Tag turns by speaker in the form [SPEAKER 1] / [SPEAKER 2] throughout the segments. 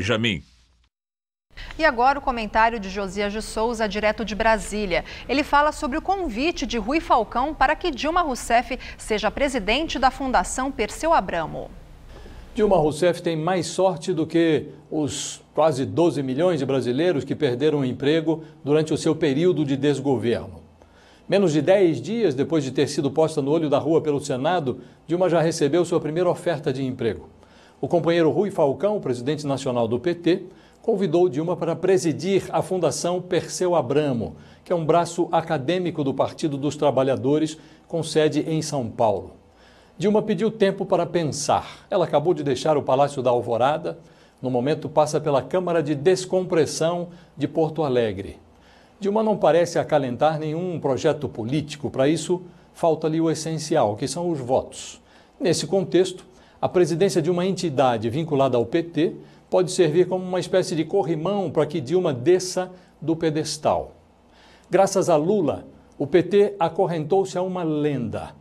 [SPEAKER 1] Jamim.
[SPEAKER 2] E agora o comentário de Josias de Souza, direto de Brasília. Ele fala sobre o convite de Rui Falcão para que Dilma Rousseff seja presidente da Fundação Perseu Abramo.
[SPEAKER 1] Dilma Rousseff tem mais sorte do que os quase 12 milhões de brasileiros que perderam o emprego durante o seu período de desgoverno. Menos de 10 dias depois de ter sido posta no olho da rua pelo Senado, Dilma já recebeu sua primeira oferta de emprego. O companheiro Rui Falcão, presidente nacional do PT, convidou Dilma para presidir a Fundação Perseu Abramo, que é um braço acadêmico do Partido dos Trabalhadores, com sede em São Paulo. Dilma pediu tempo para pensar. Ela acabou de deixar o Palácio da Alvorada, no momento passa pela Câmara de Descompressão de Porto Alegre. Dilma não parece acalentar nenhum projeto político, para isso falta-lhe o essencial, que são os votos. Nesse contexto, a presidência de uma entidade vinculada ao PT pode servir como uma espécie de corrimão para que Dilma desça do pedestal. Graças a Lula, o PT acorrentou-se a uma lenda.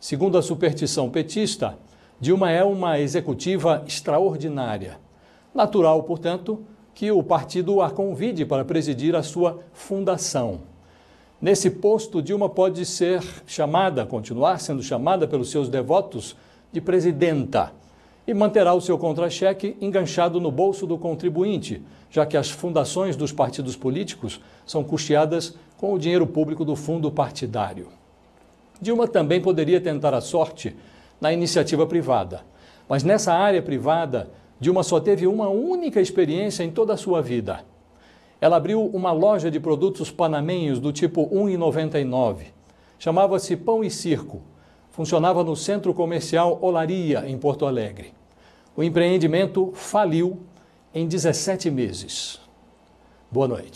[SPEAKER 1] Segundo a superstição petista, Dilma é uma executiva extraordinária. Natural, portanto, que o partido a convide para presidir a sua fundação. Nesse posto, Dilma pode ser chamada, continuar sendo chamada pelos seus devotos de presidenta e manterá o seu contra-cheque enganchado no bolso do contribuinte, já que as fundações dos partidos políticos são custeadas com o dinheiro público do fundo partidário. Dilma também poderia tentar a sorte na iniciativa privada, mas nessa área privada, Dilma só teve uma única experiência em toda a sua vida. Ela abriu uma loja de produtos panamenhos do tipo 1,99. Chamava-se Pão e Circo funcionava no Centro Comercial Olaria, em Porto Alegre. O empreendimento faliu em 17 meses. Boa noite.